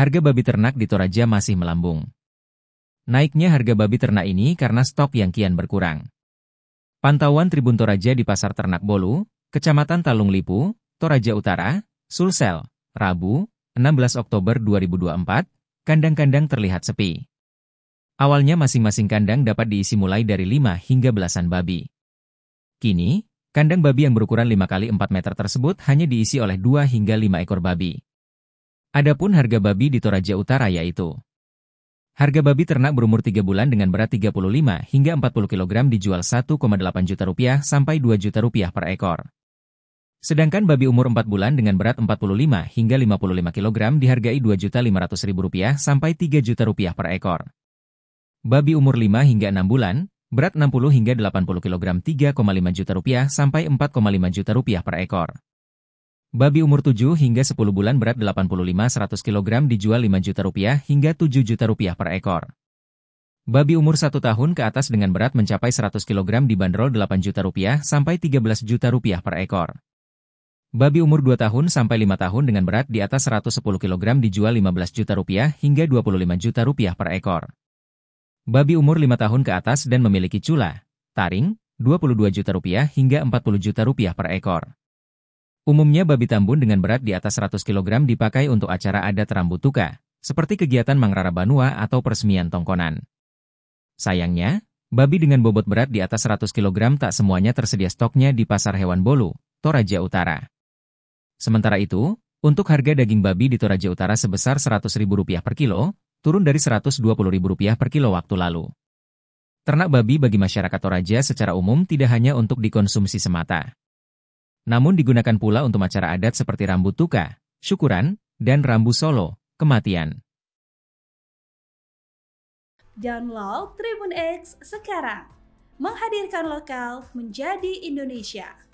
harga babi ternak di Toraja masih melambung. Naiknya harga babi ternak ini karena stok yang kian berkurang. Pantauan Tribun Toraja di Pasar Ternak Bolu, Kecamatan Talung Lipu, Toraja Utara, Sulsel, Rabu, 16 Oktober 2024, kandang-kandang terlihat sepi. Awalnya masing-masing kandang dapat diisi mulai dari 5 hingga belasan babi. Kini, kandang babi yang berukuran 5 kali 4 meter tersebut hanya diisi oleh 2 hingga 5 ekor babi. Adapun harga babi di Toraja Utara yaitu Harga babi ternak berumur 3 bulan dengan berat 35 hingga 40 kg dijual 1,8 juta rupiah sampai 2 juta rupiah per ekor. Sedangkan babi umur 4 bulan dengan berat 45 hingga 55 kg dihargai rp rupiah sampai 3 juta rupiah per ekor. Babi umur 5 hingga 6 bulan, berat 60 hingga 80 kg 3,5 juta rupiah sampai 4,5 juta rupiah per ekor. Babi umur 7 hingga 10 bulan berat 85-100 kg dijual 5 juta rupiah hingga 7 juta rupiah per ekor. Babi umur 1 tahun ke atas dengan berat mencapai 100 kg dibanderol 8 juta rupiah sampai 13 juta rupiah per ekor. Babi umur 2 tahun sampai 5 tahun dengan berat di atas 110 kg dijual 15 juta rupiah hingga 25 juta rupiah per ekor. Babi umur 5 tahun ke atas dan memiliki cula, taring, 22 juta rupiah hingga 40 juta rupiah per ekor. Umumnya babi tambun dengan berat di atas 100 kg dipakai untuk acara adat rambut tuka, seperti kegiatan Mangrara Banua atau peresmian tongkonan. Sayangnya, babi dengan bobot berat di atas 100 kg tak semuanya tersedia stoknya di pasar hewan Bolu, Toraja Utara. Sementara itu, untuk harga daging babi di Toraja Utara sebesar Rp100.000 per kilo, turun dari Rp120.000 per kilo waktu lalu. Ternak babi bagi masyarakat Toraja secara umum tidak hanya untuk dikonsumsi semata. Namun digunakan pula untuk acara adat seperti rambut tuka, syukuran, dan rambu solo, kematian. Download Tribun X sekarang. Menghadirkan lokal menjadi Indonesia.